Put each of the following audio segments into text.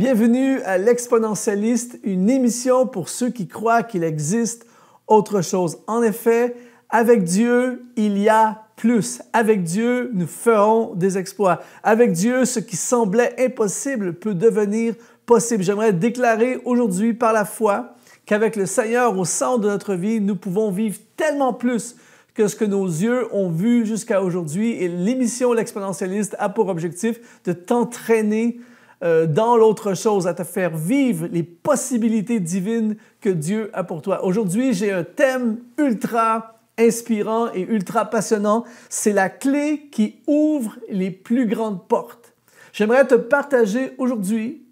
Bienvenue à l'Exponentialiste, une émission pour ceux qui croient qu'il existe autre chose. En effet, avec Dieu, il y a plus. Avec Dieu, nous ferons des exploits. Avec Dieu, ce qui semblait impossible peut devenir possible. J'aimerais déclarer aujourd'hui par la foi qu'avec le Seigneur au centre de notre vie, nous pouvons vivre tellement plus que ce que nos yeux ont vu jusqu'à aujourd'hui. Et l'émission L'Exponentialiste a pour objectif de t'entraîner euh, dans l'autre chose, à te faire vivre les possibilités divines que Dieu a pour toi. Aujourd'hui, j'ai un thème ultra inspirant et ultra passionnant. C'est la clé qui ouvre les plus grandes portes. J'aimerais te partager aujourd'hui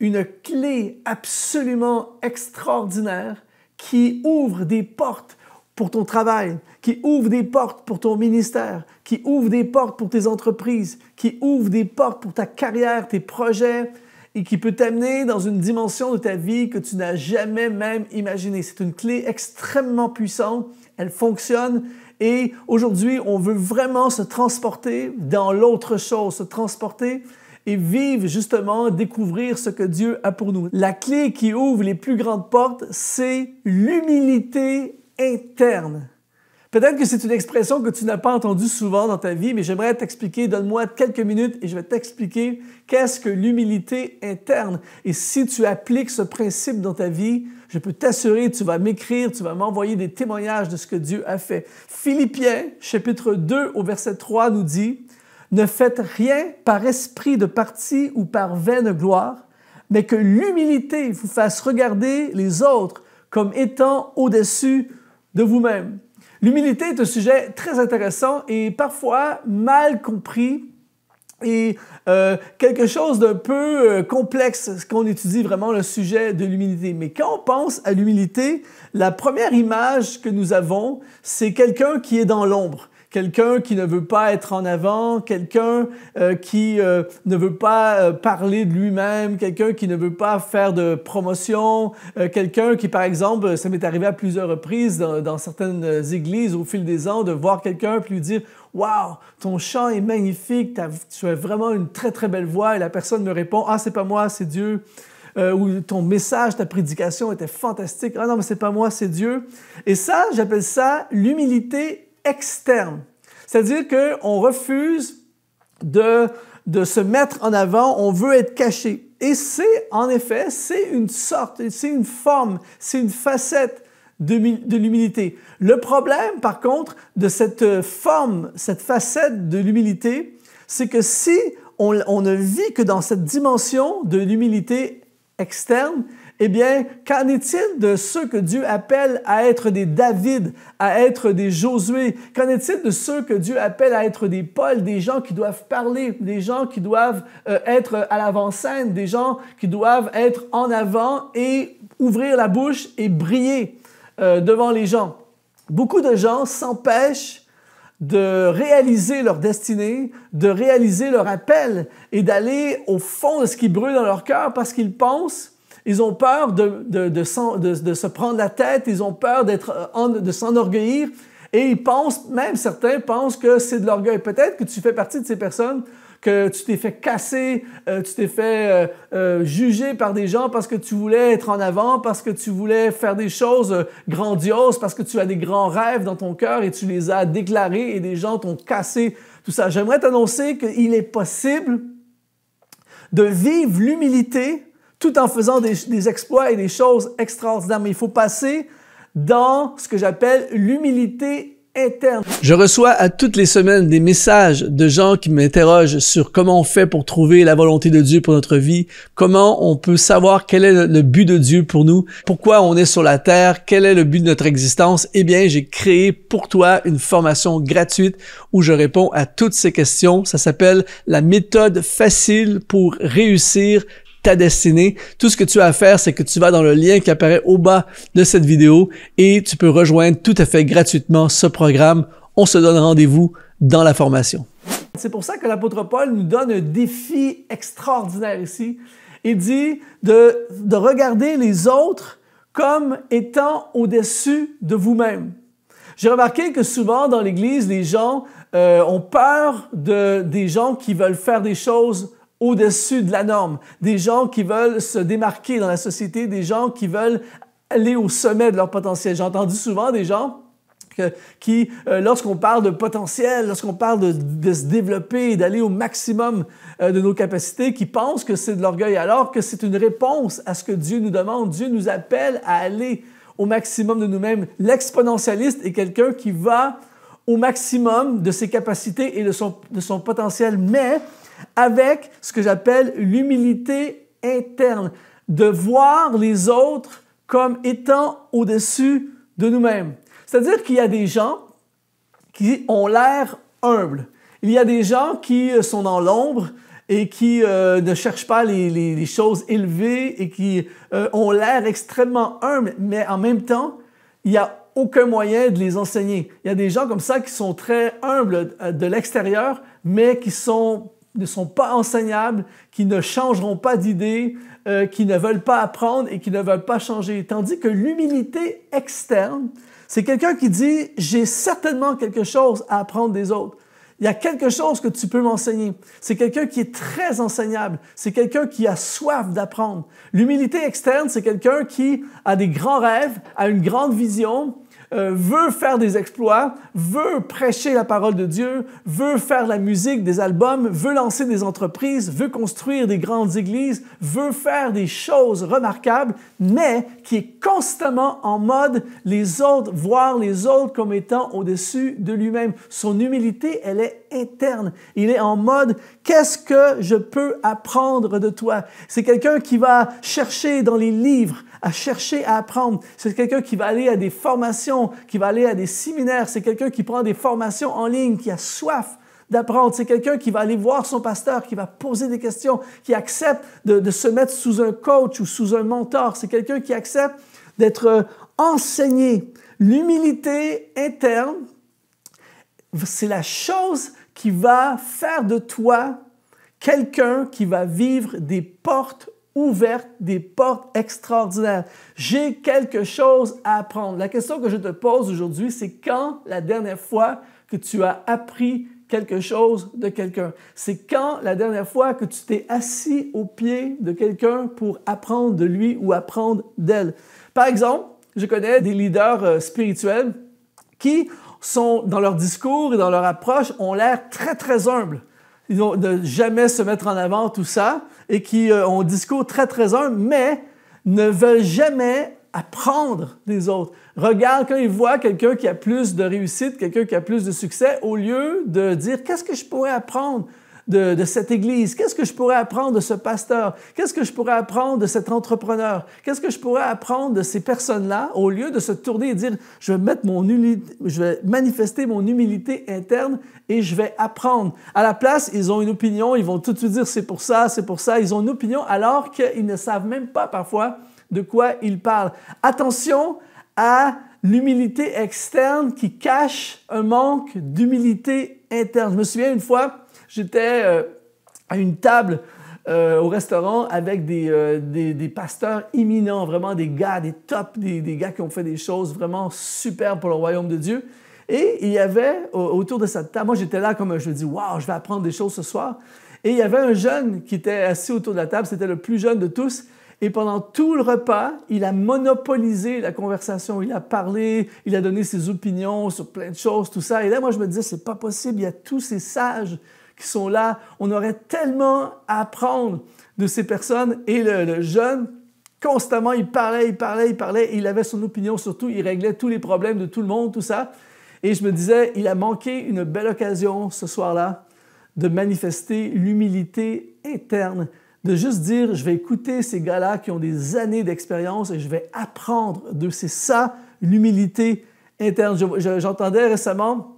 une clé absolument extraordinaire qui ouvre des portes pour ton travail, qui ouvre des portes pour ton ministère, qui ouvre des portes pour tes entreprises, qui ouvre des portes pour ta carrière, tes projets, et qui peut t'amener dans une dimension de ta vie que tu n'as jamais même imaginée. C'est une clé extrêmement puissante, elle fonctionne et aujourd'hui on veut vraiment se transporter dans l'autre chose, se transporter et vivre justement, découvrir ce que Dieu a pour nous. La clé qui ouvre les plus grandes portes, c'est l'humilité interne. Peut-être que c'est une expression que tu n'as pas entendue souvent dans ta vie, mais j'aimerais t'expliquer. Donne-moi quelques minutes et je vais t'expliquer qu'est-ce que l'humilité interne. Et si tu appliques ce principe dans ta vie, je peux t'assurer, tu vas m'écrire, tu vas m'envoyer des témoignages de ce que Dieu a fait. Philippiens, chapitre 2, au verset 3, nous dit, Ne faites rien par esprit de parti ou par vaine gloire, mais que l'humilité vous fasse regarder les autres comme étant au-dessus de vous-même. L'humilité est un sujet très intéressant et parfois mal compris et euh, quelque chose d'un peu euh, complexe complexe qu'on étudie vraiment le sujet de l'humilité. Mais quand on pense à l'humilité, la première image que nous avons, c'est quelqu'un qui est dans l'ombre, quelqu'un qui ne veut pas être en avant, quelqu'un euh, qui euh, ne veut pas euh, parler de lui-même, quelqu'un qui ne veut pas faire de promotion, quelqu'un qui, par exemple, ça m'est arrivé à plusieurs reprises dans, certaines églises au fil des ans, de voir quelqu'un puis lui dire Wow, ton chant est magnifique, tu as vraiment une très très belle voix, et la personne me répond Ah, c'est pas moi, c'est Dieu. Ou « ton message, ta prédication était fantastique. Ah non, mais c'est pas moi, c'est Dieu. Et ça, j'appelle ça l'humilité externe. C'est-à-dire qu'on refuse de, se mettre en avant, on veut être caché. Et c'est, en effet, c'est une sorte, c'est une forme, c'est une facette de, l'humilité. Le problème, par contre, de cette euh, forme, cette facette de l'humilité, c'est que si on, ne vit que dans cette dimension de l'humilité externe, eh bien, qu'en est-il de ceux que Dieu appelle à être des David, à être des Josué? Qu'en est-il de ceux que Dieu appelle à être des Paul, des gens qui doivent parler, des gens qui doivent euh, être à l'avant-scène, des gens qui doivent être en avant et ouvrir la bouche et briller euh, devant les gens? Beaucoup de gens s'empêchent de réaliser leur destinée, de réaliser leur appel et d'aller au fond de ce qui brûle dans leur cœur parce qu'ils pensent ils ont peur de, de, de, de se prendre la tête, ils ont peur d'être euh, de s'enorgueillir. Et ils pensent, même certains pensent que c'est de l'orgueil. Peut-être que tu fais partie de ces personnes que tu t'es fait casser, euh, tu t'es fait euh, juger par des gens parce que tu voulais être en avant, parce que tu voulais faire des choses grandioses, parce que tu as des grands rêves dans ton cœur et tu les as déclarés et des gens t'ont cassé tout ça. J'aimerais t'annoncer qu'il est possible de vivre l'humilité tout en faisant des, exploits et des choses extraordinaires. Mais il faut passer dans ce que j'appelle l'humilité interne. Je reçois à toutes les semaines des messages de gens qui m'interrogent sur comment on fait pour trouver la volonté de Dieu pour notre vie, comment on peut savoir quel est le but de Dieu pour nous, pourquoi on est sur la terre, quel est le but de notre existence. Eh bien, j'ai créé pour toi une formation gratuite où je réponds à toutes ces questions. Ça s'appelle la méthode facile pour réussir ta destinée. Tout ce que tu as à faire, c'est que tu vas dans le lien qui apparaît au bas de cette vidéo et tu peux rejoindre tout à fait gratuitement ce programme. On se donne rendez-vous dans la formation. C'est pour ça que l'apôtre Paul nous donne un défi extraordinaire ici. Il dit de, regarder les autres comme étant au-dessus de vous-même. J'ai remarqué que souvent dans l'Église, les gens euh, ont peur de, des gens qui veulent faire des choses au-dessus de la norme, des gens qui veulent se démarquer dans la société, des gens qui veulent aller au sommet de leur potentiel. J'ai entendu souvent des gens qui, euh, lorsqu'on parle de potentiel, lorsqu'on parle de, se développer, et d'aller au maximum euh, de nos capacités, qui pensent que c'est de l'orgueil, alors que c'est une réponse à ce que Dieu nous demande. Dieu nous appelle à aller au maximum de nous-mêmes. L'exponentialiste est quelqu'un qui va au maximum de ses capacités et de son, de son potentiel, mais avec ce que j'appelle l'humilité interne, de voir les autres comme étant au-dessus de nous-mêmes. C'est-à-dire qu'il y a des gens qui ont l'air humbles. Il y a des gens qui euh, sont dans l'ombre et qui euh, ne cherchent pas les, choses élevées et qui euh, ont l'air extrêmement humbles, mais en même temps, il n'y a aucun moyen de les enseigner. Il y a des gens comme ça qui sont très humbles de l'extérieur, mais qui sont ne sont pas enseignables, qui ne changeront pas d'idée, euh, qui ne veulent pas apprendre et qui ne veulent pas changer. Tandis que l'humilité externe, c'est quelqu'un qui dit, j'ai certainement quelque chose à apprendre des autres. Il y a quelque chose que tu peux m'enseigner. C'est quelqu'un qui est très enseignable. C'est quelqu'un qui a soif d'apprendre. L'humilité externe, c'est quelqu'un qui a des grands rêves, a une grande vision, euh, veut faire des exploits, veut prêcher la parole de Dieu, veut faire la musique, des albums, veut lancer des entreprises, veut construire des grandes églises, veut faire des choses remarquables, mais qui est constamment en mode les autres, voir les autres comme étant au-dessus de lui-même. Son humilité, elle est interne. Il est en mode qu'est-ce que je peux apprendre de toi? C'est quelqu'un qui va chercher dans les livres à chercher à apprendre. C'est quelqu'un qui va aller à des formations, qui va aller à des séminaires. C'est quelqu'un qui prend des formations en ligne, qui a soif d'apprendre. C'est quelqu'un qui va aller voir son pasteur, qui va poser des questions, qui accepte de, se mettre sous un coach ou sous un mentor. C'est quelqu'un qui accepte d'être euh, enseigné. L'humilité interne, c'est la chose qui va faire de toi quelqu'un qui va vivre des portes ouvert des portes extraordinaires. J'ai quelque chose à apprendre. La question que je te pose aujourd'hui, c'est quand la dernière fois que tu as appris quelque chose de quelqu'un. C'est quand la dernière fois que tu t'es assis au pied de quelqu'un pour apprendre de lui ou apprendre d'elle. Par exemple, je connais des leaders euh, spirituels qui sont dans leur discours et dans leur approche ont l'air très très humbles. Ils n'ont de jamais se mettre en avant tout ça et qui euh, ont un discours très, très humble, mais ne veulent jamais apprendre des autres. Regarde quand ils voient quelqu'un qui a plus de réussite, quelqu'un qui a plus de succès, au lieu de dire qu'est-ce que je pourrais apprendre de, cette Église? Qu'est-ce que je pourrais apprendre de ce pasteur? Qu'est-ce que je pourrais apprendre de cet entrepreneur? Qu'est-ce que je pourrais apprendre de ces personnes-là au lieu de se tourner et dire, je vais, mettre mon je vais manifester mon humilité interne et je vais apprendre. À la place, ils ont une opinion, ils vont tout de suite dire, c'est pour ça, c'est pour ça. Ils ont une opinion alors qu'ils ne savent même pas parfois de quoi ils parlent. Attention à l'humilité externe qui cache un manque d'humilité interne. Je me souviens une fois, J'étais euh, à une table euh, au restaurant avec des, euh, pasteurs imminents, vraiment des gars, des tops, des, gars qui ont fait des choses vraiment superbes pour le royaume de Dieu. Et il y avait autour de cette table, moi j'étais là comme je me dis, waouh, je vais apprendre des choses ce soir. Et il y avait un jeune qui était assis autour de la table, c'était le plus jeune de tous. Et pendant tout le repas, il a monopolisé la conversation. Il a parlé, il a donné ses opinions sur plein de choses, tout ça. Et là, moi, je me disais, c'est pas possible, il y a tous ces sages qui sont là. On aurait tellement à apprendre de ces personnes. Et le, jeune, constamment, il parlait, il parlait, il parlait. il avait son opinion surtout. Il réglait tous les problèmes de tout le monde, tout ça. Et je me disais, il a manqué une belle occasion ce soir-là de manifester l'humilité interne, de juste dire, je vais écouter ces gars-là qui ont des années d'expérience et je vais apprendre de C'est ça, l'humilité interne. J'entendais récemment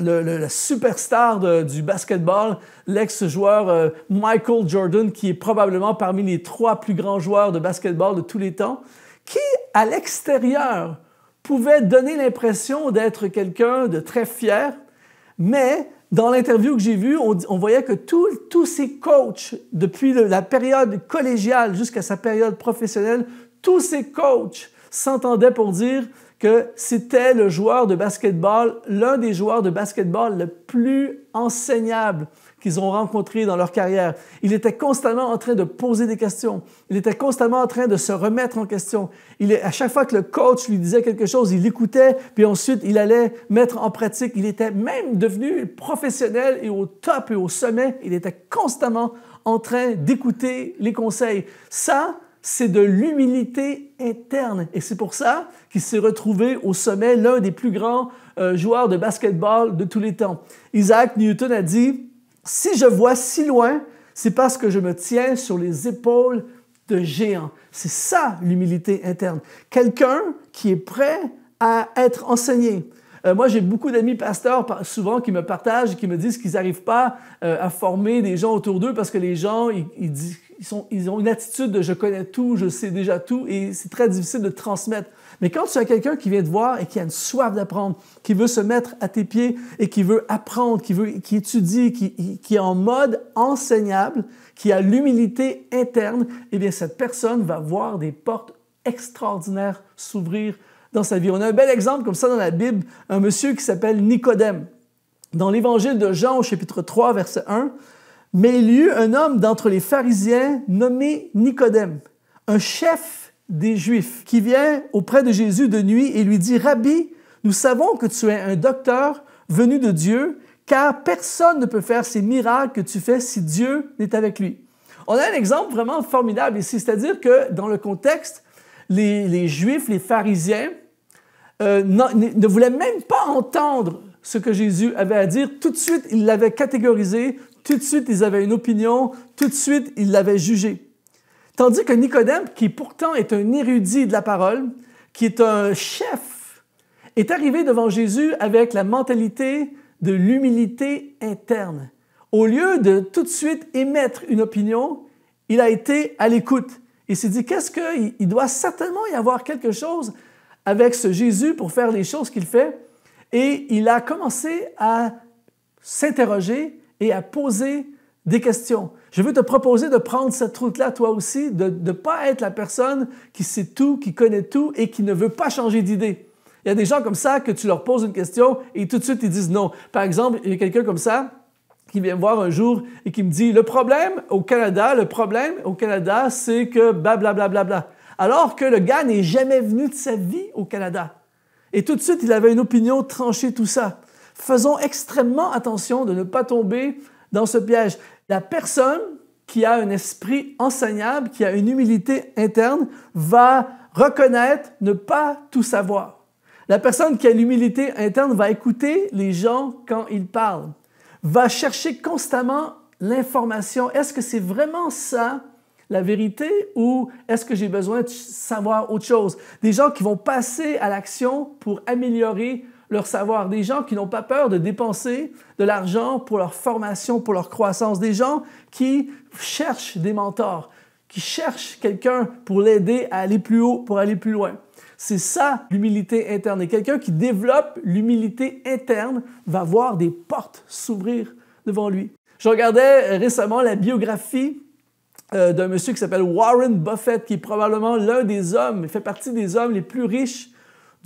le, la superstar du basketball, l'ex-joueur euh, Michael Jordan, qui est probablement parmi les trois plus grands joueurs de basketball de tous les temps, qui, à l'extérieur, pouvait donner l'impression d'être quelqu'un de très fier, mais dans l'interview que j'ai vue, on, voyait que tous ses coachs, depuis la période collégiale jusqu'à sa période professionnelle, tous ses coachs s'entendaient pour dire que c'était le joueur de basketball, l'un des joueurs de basketball le plus enseignable qu'ils ont rencontré dans leur carrière. Il était constamment en train de poser des questions. Il était constamment en train de se remettre en question. Il, à chaque fois que le coach lui disait quelque chose, il l'écoutait, puis ensuite il allait mettre en pratique. Il était même devenu professionnel et au top et au sommet. Il était constamment en train d'écouter les conseils. Ça, c'est de l'humilité interne. Et c'est pour ça qu'il s'est retrouvé au sommet l'un des plus grands euh, joueurs de basketball de tous les temps. Isaac Newton a dit, Si je vois si loin, c'est parce que je me tiens sur les épaules de géants. C'est ça l'humilité interne. Quelqu'un qui est prêt à être enseigné, euh, moi, j'ai beaucoup d'amis pasteurs souvent qui me partagent, et qui me disent qu'ils n'arrivent pas euh, à former des gens autour d'eux parce que les gens, ils, disent, ils, ont une attitude de je connais tout, je sais déjà tout, et c'est très difficile de transmettre. Mais quand tu as quelqu'un qui vient te voir et qui a une soif d'apprendre, qui veut se mettre à tes pieds et qui veut apprendre, qui, veut, qui étudie, qui, qui est en mode enseignable, qui a l'humilité interne, eh bien, cette personne va voir des portes extraordinaires s'ouvrir dans sa vie. On a un bel exemple comme ça dans la Bible, un monsieur qui s'appelle Nicodème. Dans l'évangile de Jean au chapitre 3, verset 1, mais il y eut un homme d'entre les pharisiens nommé Nicodème, un chef des Juifs, qui vient auprès de Jésus de nuit et lui dit, Rabbi, nous savons que tu es un docteur venu de Dieu, car personne ne peut faire ces miracles que tu fais si Dieu n'est avec lui. On a un exemple vraiment formidable ici, c'est-à-dire que dans le contexte, les, Juifs, les pharisiens, euh, ne, voulaient même pas entendre ce que Jésus avait à dire. Tout de suite, ils l'avaient catégorisé, tout de suite, ils avaient une opinion. Tout de suite, ils l'avaient jugé. Tandis que Nicodème, qui pourtant est un érudit de la parole, qui est un chef, est arrivé devant Jésus avec la mentalité de l'humilité interne. Au lieu de tout de suite émettre une opinion, il a été à l'écoute. Il s'est dit, qu'est-ce qu'il doit certainement y avoir quelque chose avec ce Jésus pour faire les choses qu'il fait. Et il a commencé à s'interroger, et à poser des questions. Je veux te proposer de prendre cette route-là toi aussi, de ne pas être la personne qui sait tout, qui connaît tout et qui ne veut pas changer d'idée. Il y a des gens comme ça que tu leur poses une question et tout de suite ils disent non. Par exemple, il y a quelqu'un comme ça qui vient me voir un jour et qui me dit le problème au Canada, le problème au Canada, c'est que blablabla. Bla, bla, bla. Alors que le gars n'est jamais venu de sa vie au Canada. Et tout de suite, il avait une opinion tranchée tout ça faisons extrêmement attention de ne pas tomber dans ce piège. La personne qui a un esprit enseignable, qui a une humilité interne, va reconnaître ne pas tout savoir. La personne qui a l'humilité interne va écouter les gens quand ils parlent, va chercher constamment l'information. Est-ce que c'est vraiment ça la vérité ou est-ce que j'ai besoin de savoir autre chose? Des gens qui vont passer à l'action pour améliorer leur savoir, des gens qui n'ont pas peur de dépenser de l'argent pour leur formation, pour leur croissance, des gens qui cherchent des mentors, qui cherchent quelqu'un pour l'aider à aller plus haut, pour aller plus loin. C'est ça l'humilité interne. Et quelqu'un qui développe l'humilité interne va voir des portes s'ouvrir devant lui. Je regardais récemment la biographie euh, d'un monsieur qui s'appelle Warren Buffett, qui est probablement l'un des hommes, il fait partie des hommes les plus riches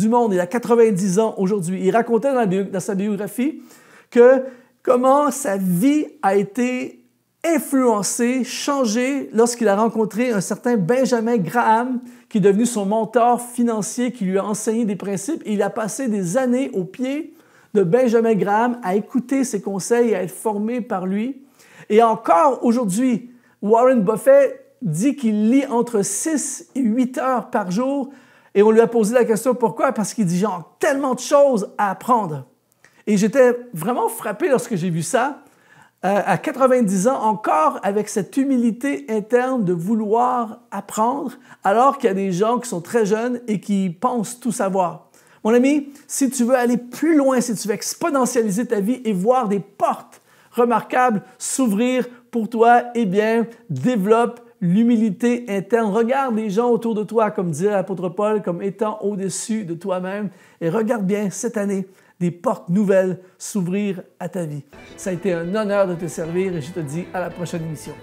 du monde. Il a 90 ans aujourd'hui. Il racontait dans, sa biographie que comment sa vie a été influencée, changée lorsqu'il a rencontré un certain Benjamin Graham, qui est devenu son mentor financier, qui lui a enseigné des principes. il a passé des années au pied de Benjamin Graham à écouter ses conseils, à être formé par lui. Et encore aujourd'hui, Warren Buffett dit qu'il lit entre 6 et 8 heures par jour et on lui a posé la question pourquoi? Parce qu'il dit, genre, tellement de choses à apprendre. Et j'étais vraiment frappé lorsque j'ai vu ça. Euh, à 90 ans, encore avec cette humilité interne de vouloir apprendre, alors qu'il y a des gens qui sont très jeunes et qui pensent tout savoir. Mon ami, si tu veux aller plus loin, si tu veux exponentialiser ta vie et voir des portes remarquables s'ouvrir pour toi, eh bien, développe l'humilité interne. Regarde les gens autour de toi, comme dit l'apôtre Paul, comme étant au-dessus de toi-même. Et regarde bien cette année des portes nouvelles s'ouvrir à ta vie. Ça a été un honneur de te servir et je te dis à la prochaine émission.